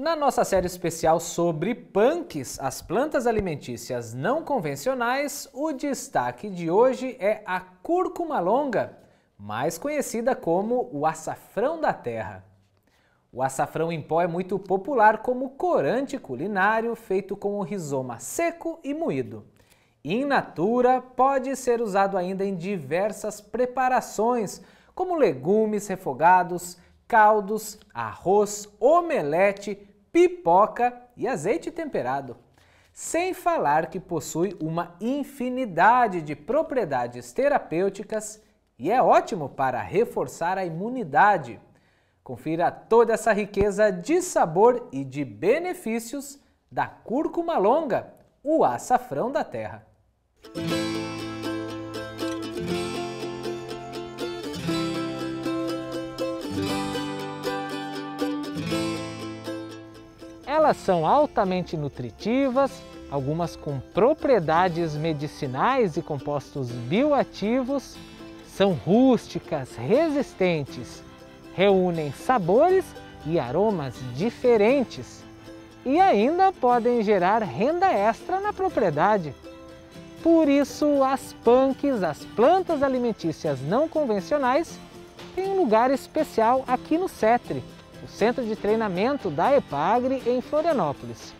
Na nossa série especial sobre punks, as plantas alimentícias não convencionais, o destaque de hoje é a cúrcuma longa, mais conhecida como o açafrão da terra. O açafrão em pó é muito popular como corante culinário feito com o rizoma seco e moído. In natura, pode ser usado ainda em diversas preparações, como legumes refogados, caldos, arroz, omelete, pipoca e azeite temperado. Sem falar que possui uma infinidade de propriedades terapêuticas e é ótimo para reforçar a imunidade. Confira toda essa riqueza de sabor e de benefícios da cúrcuma longa, o açafrão da terra. elas são altamente nutritivas, algumas com propriedades medicinais e compostos bioativos, são rústicas, resistentes, reúnem sabores e aromas diferentes e ainda podem gerar renda extra na propriedade. Por isso, as punks, as plantas alimentícias não convencionais, têm um lugar especial aqui no CETRE o Centro de Treinamento da EPAGRE em Florianópolis.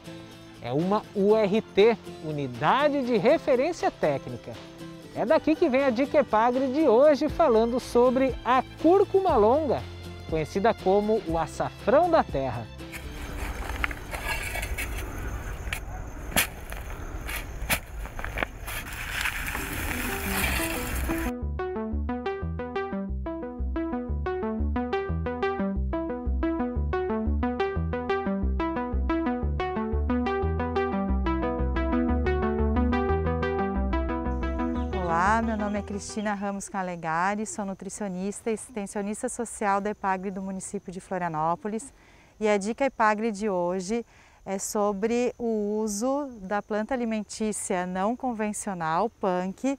É uma URT, Unidade de Referência Técnica. É daqui que vem a Dica EPAGRE de hoje falando sobre a cúrcuma longa, conhecida como o açafrão da terra. Olá, meu nome é Cristina Ramos Calegari, sou nutricionista e extensionista social da EPAGRE do município de Florianópolis. E a dica EPAGRE de hoje é sobre o uso da planta alimentícia não convencional, punk,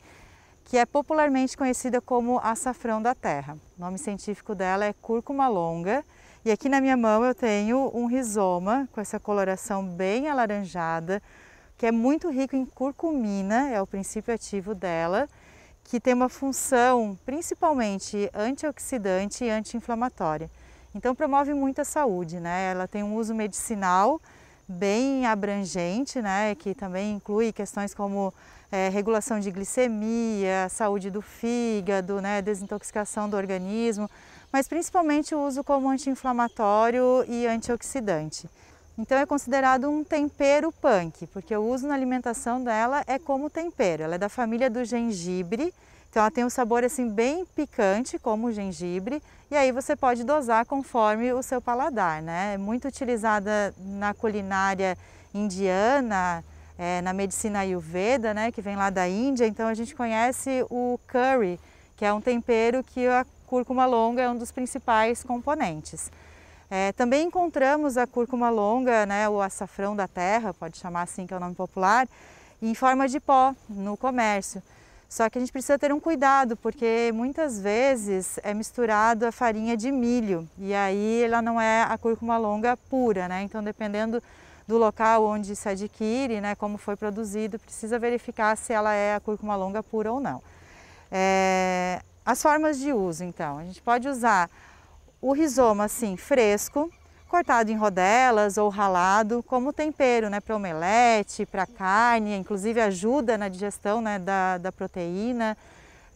que é popularmente conhecida como açafrão da terra. O nome científico dela é cúrcuma longa. E aqui na minha mão eu tenho um rizoma com essa coloração bem alaranjada, que é muito rico em curcumina, é o princípio ativo dela, que tem uma função principalmente antioxidante e anti-inflamatória. Então promove muita saúde, né? Ela tem um uso medicinal bem abrangente, né? Que também inclui questões como é, regulação de glicemia, saúde do fígado, né? Desintoxicação do organismo, mas principalmente o uso como anti-inflamatório e antioxidante. Então é considerado um tempero punk, porque o uso na alimentação dela é como tempero. Ela é da família do gengibre, então ela tem um sabor assim bem picante, como o gengibre, e aí você pode dosar conforme o seu paladar, né? É muito utilizada na culinária indiana, é, na medicina ayurveda, né, que vem lá da Índia, então a gente conhece o curry, que é um tempero que a cúrcuma longa é um dos principais componentes. É, também encontramos a cúrcuma longa, né, o açafrão da terra, pode chamar assim que é o nome popular, em forma de pó no comércio. Só que a gente precisa ter um cuidado, porque muitas vezes é misturado a farinha de milho e aí ela não é a cúrcuma longa pura, né? Então, dependendo do local onde se adquire, né, como foi produzido, precisa verificar se ela é a cúrcuma longa pura ou não. É... As formas de uso, então, a gente pode usar o rizoma assim fresco, cortado em rodelas ou ralado como tempero, né, para omelete, para carne, inclusive ajuda na digestão né, da, da proteína.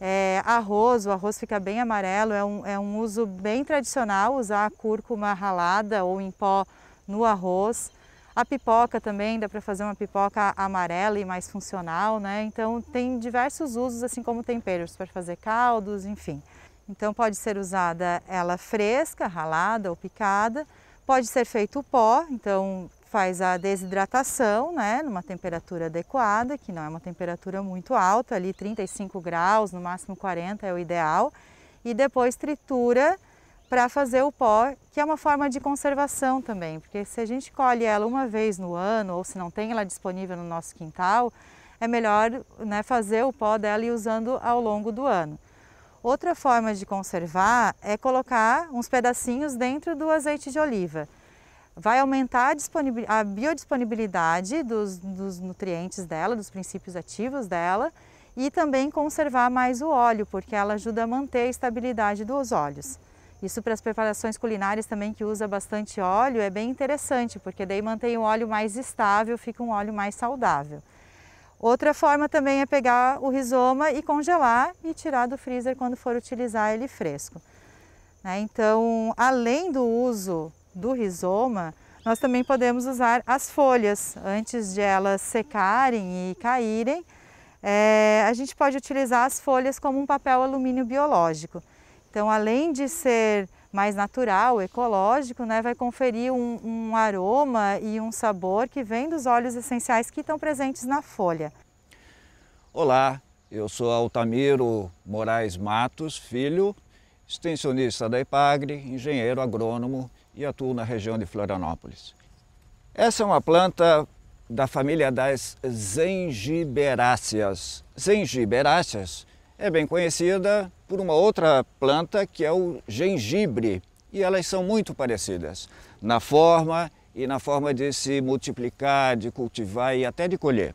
É, arroz, o arroz fica bem amarelo, é um, é um uso bem tradicional usar a cúrcuma ralada ou em pó no arroz. A pipoca também, dá para fazer uma pipoca amarela e mais funcional, né? Então tem diversos usos, assim como temperos, para fazer caldos, enfim. Então pode ser usada ela fresca, ralada ou picada. Pode ser feito o pó, então faz a desidratação, né, numa temperatura adequada, que não é uma temperatura muito alta, ali 35 graus, no máximo 40 é o ideal, e depois tritura para fazer o pó, que é uma forma de conservação também, porque se a gente colhe ela uma vez no ano ou se não tem ela disponível no nosso quintal, é melhor né, fazer o pó dela e usando ao longo do ano. Outra forma de conservar é colocar uns pedacinhos dentro do azeite de oliva. Vai aumentar a, a biodisponibilidade dos, dos nutrientes dela, dos princípios ativos dela e também conservar mais o óleo, porque ela ajuda a manter a estabilidade dos óleos. Isso para as preparações culinárias também que usa bastante óleo é bem interessante, porque daí mantém o óleo mais estável, fica um óleo mais saudável. Outra forma também é pegar o rizoma e congelar e tirar do freezer quando for utilizar ele fresco. Né? Então, além do uso do rizoma, nós também podemos usar as folhas antes de elas secarem e caírem. É, a gente pode utilizar as folhas como um papel alumínio biológico. Então, além de ser mais natural, ecológico, né, vai conferir um, um aroma e um sabor que vem dos óleos essenciais que estão presentes na folha. Olá, eu sou Altamiro Moraes Matos, filho, extensionista da IPAGRE, engenheiro agrônomo e atuo na região de Florianópolis. Essa é uma planta da família das zengiberáceas. Zengiberáceas é bem conhecida por uma outra planta que é o gengibre, e elas são muito parecidas na forma e na forma de se multiplicar, de cultivar e até de colher.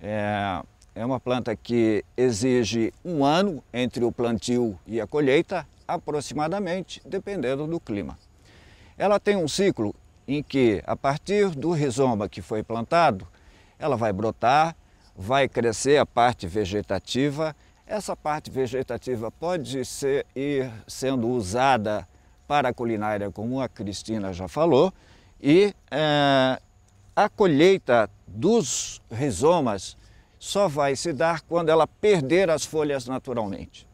É, é uma planta que exige um ano entre o plantio e a colheita, aproximadamente, dependendo do clima. Ela tem um ciclo em que, a partir do rizoma que foi plantado, ela vai brotar, vai crescer a parte vegetativa, essa parte vegetativa pode ser, ir sendo usada para a culinária, como a Cristina já falou, e é, a colheita dos rizomas só vai se dar quando ela perder as folhas naturalmente.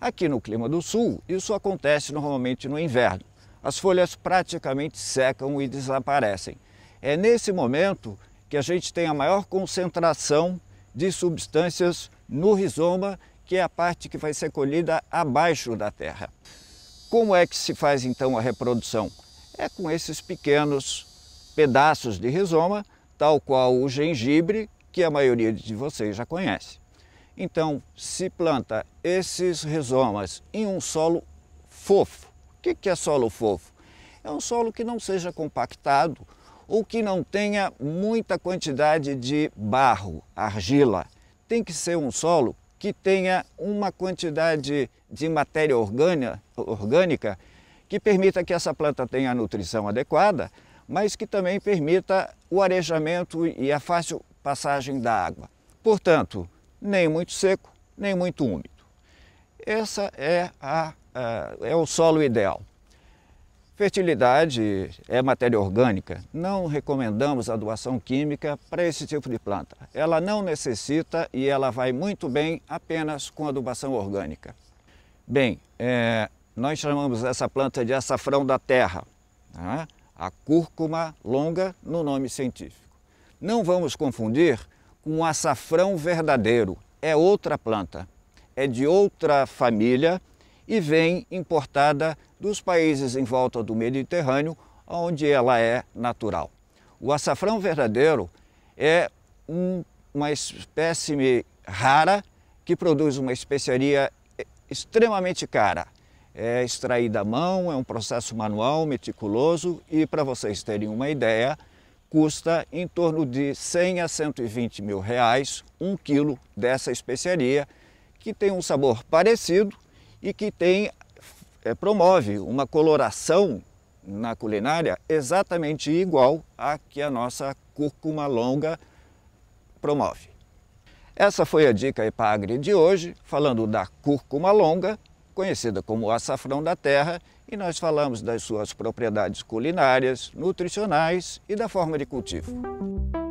Aqui no clima do sul, isso acontece normalmente no inverno. As folhas praticamente secam e desaparecem. É nesse momento que a gente tem a maior concentração de substâncias no rizoma, que é a parte que vai ser colhida abaixo da terra. Como é que se faz então a reprodução? É com esses pequenos pedaços de rizoma, tal qual o gengibre, que a maioria de vocês já conhece. Então, se planta esses rizomas em um solo fofo. O que é solo fofo? É um solo que não seja compactado ou que não tenha muita quantidade de barro, argila tem que ser um solo que tenha uma quantidade de matéria orgânica, orgânica que permita que essa planta tenha a nutrição adequada, mas que também permita o arejamento e a fácil passagem da água. Portanto, nem muito seco, nem muito úmido. Essa é, a, a é o solo ideal. Fertilidade é matéria orgânica. Não recomendamos a doação química para esse tipo de planta. Ela não necessita e ela vai muito bem apenas com adubação orgânica. Bem, é, nós chamamos essa planta de açafrão da terra, né? a cúrcuma longa no nome científico. Não vamos confundir com o açafrão verdadeiro, é outra planta, é de outra família e vem importada dos países em volta do Mediterrâneo, onde ela é natural. O açafrão verdadeiro é um, uma espécime rara que produz uma especiaria eh, extremamente cara. É extraída à mão, é um processo manual, meticuloso e, para vocês terem uma ideia, custa em torno de 100 a 120 mil reais um quilo dessa especiaria, que tem um sabor parecido e que tem, é, promove uma coloração na culinária exatamente igual à que a nossa cúrcuma longa promove. Essa foi a dica Epagre de hoje, falando da cúrcuma longa, conhecida como açafrão da terra, e nós falamos das suas propriedades culinárias, nutricionais e da forma de cultivo.